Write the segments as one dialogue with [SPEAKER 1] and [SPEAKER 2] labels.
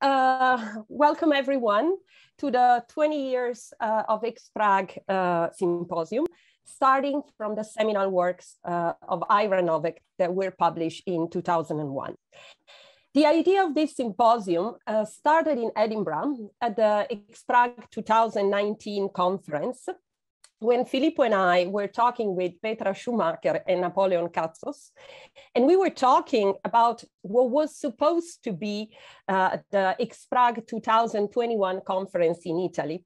[SPEAKER 1] Uh, welcome everyone to the 20 years uh, of Extrag uh, symposium, starting from the seminal works uh, of Ira Novik that were published in 2001. The idea of this symposium uh, started in Edinburgh at the Extrag 2019 conference when Filippo and I were talking with Petra Schumacher and Napoleon Katzos, and we were talking about what was supposed to be uh, the Exprag 2021 conference in Italy.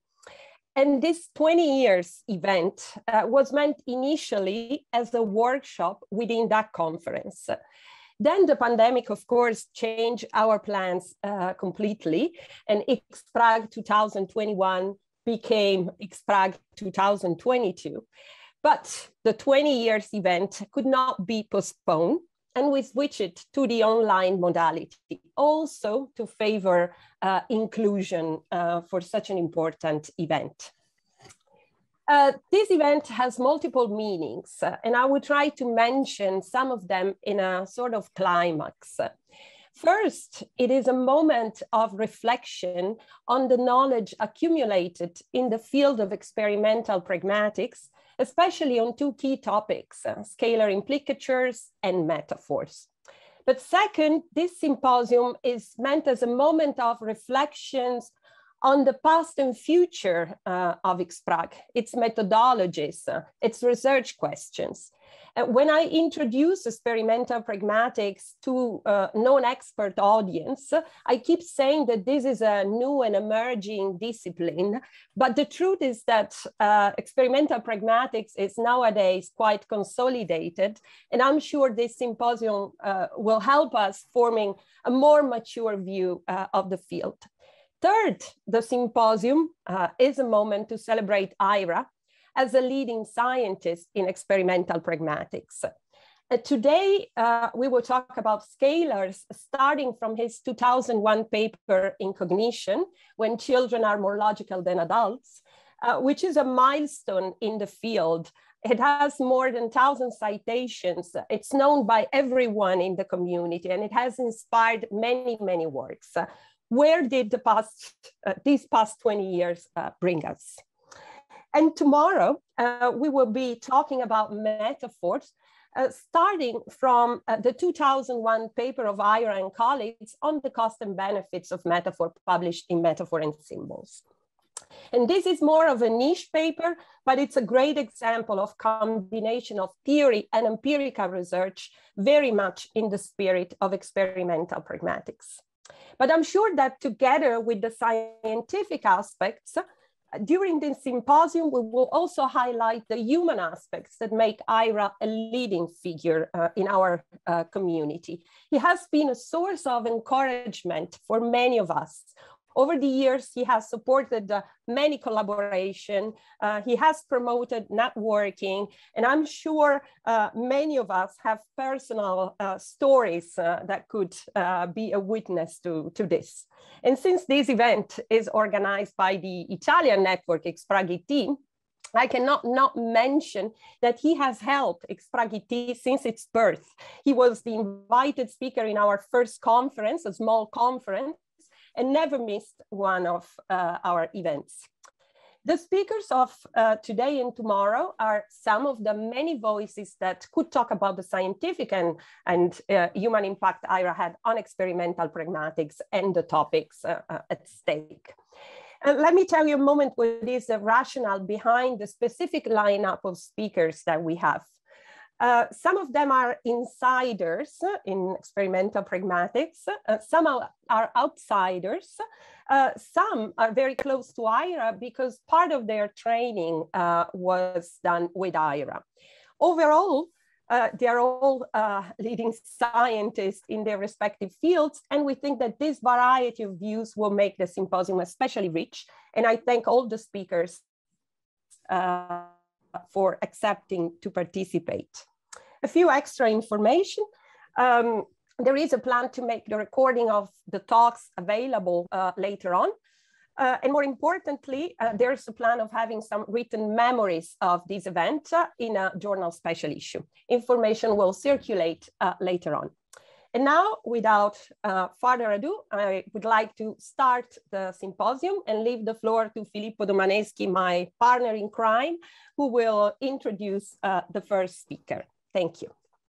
[SPEAKER 1] And this 20 years event uh, was meant initially as a workshop within that conference. Then the pandemic, of course, changed our plans uh, completely, and Exprag 2021 became Xprag 2022. But the 20 years event could not be postponed and we switched it to the online modality, also to favor uh, inclusion uh, for such an important event. Uh, this event has multiple meanings, uh, and I will try to mention some of them in a sort of climax. First, it is a moment of reflection on the knowledge accumulated in the field of experimental pragmatics, especially on two key topics, uh, scalar implicatures and metaphors. But second, this symposium is meant as a moment of reflections on the past and future uh, of XPRAC, its methodologies, uh, its research questions. when I introduce experimental pragmatics to uh, non-expert audience, I keep saying that this is a new and emerging discipline. But the truth is that uh, experimental pragmatics is nowadays quite consolidated. And I'm sure this symposium uh, will help us forming a more mature view uh, of the field. Third, the symposium uh, is a moment to celebrate Ira as a leading scientist in experimental pragmatics. Uh, today, uh, we will talk about scalars starting from his 2001 paper in Cognition, When Children Are More Logical Than Adults, uh, which is a milestone in the field. It has more than 1,000 citations. It's known by everyone in the community, and it has inspired many, many works where did the past, uh, these past 20 years uh, bring us? And tomorrow, uh, we will be talking about metaphors, uh, starting from uh, the 2001 paper of Ira and colleagues on the cost and benefits of metaphor published in Metaphor and Symbols. And this is more of a niche paper, but it's a great example of combination of theory and empirical research, very much in the spirit of experimental pragmatics. But I'm sure that together with the scientific aspects, during this symposium, we will also highlight the human aspects that make Ira a leading figure uh, in our uh, community. He has been a source of encouragement for many of us over the years, he has supported uh, many collaboration. Uh, he has promoted networking, and I'm sure uh, many of us have personal uh, stories uh, that could uh, be a witness to, to this. And since this event is organized by the Italian network Expraghi team, I cannot not mention that he has helped Expragiti since its birth. He was the invited speaker in our first conference, a small conference, and never missed one of uh, our events. The speakers of uh, today and tomorrow are some of the many voices that could talk about the scientific and, and uh, human impact IRA had on experimental pragmatics and the topics uh, uh at stake. And let me tell you a moment what is the rationale behind the specific lineup of speakers that we have. Uh, some of them are insiders uh, in experimental pragmatics, uh, some are, outsiders, uh, some are very close to IRA because part of their training uh, was done with IRA. Overall, uh, they are all leading scientists in their respective fields, and we think that this variety of views will make the symposium especially rich. And I thank all the speakers for accepting to participate. A few extra information. Um, there is a plan to make the recording of the talks available uh, later on. Uh, and more importantly, uh, there's a plan of having some written memories of this event uh, in a journal special issue. Information will circulate uh, later on. And now, without uh, further ado, I would like to start the symposium and leave the floor to Filippo Domaneschi, my partner in crime, who will introduce the first speaker. Thank you.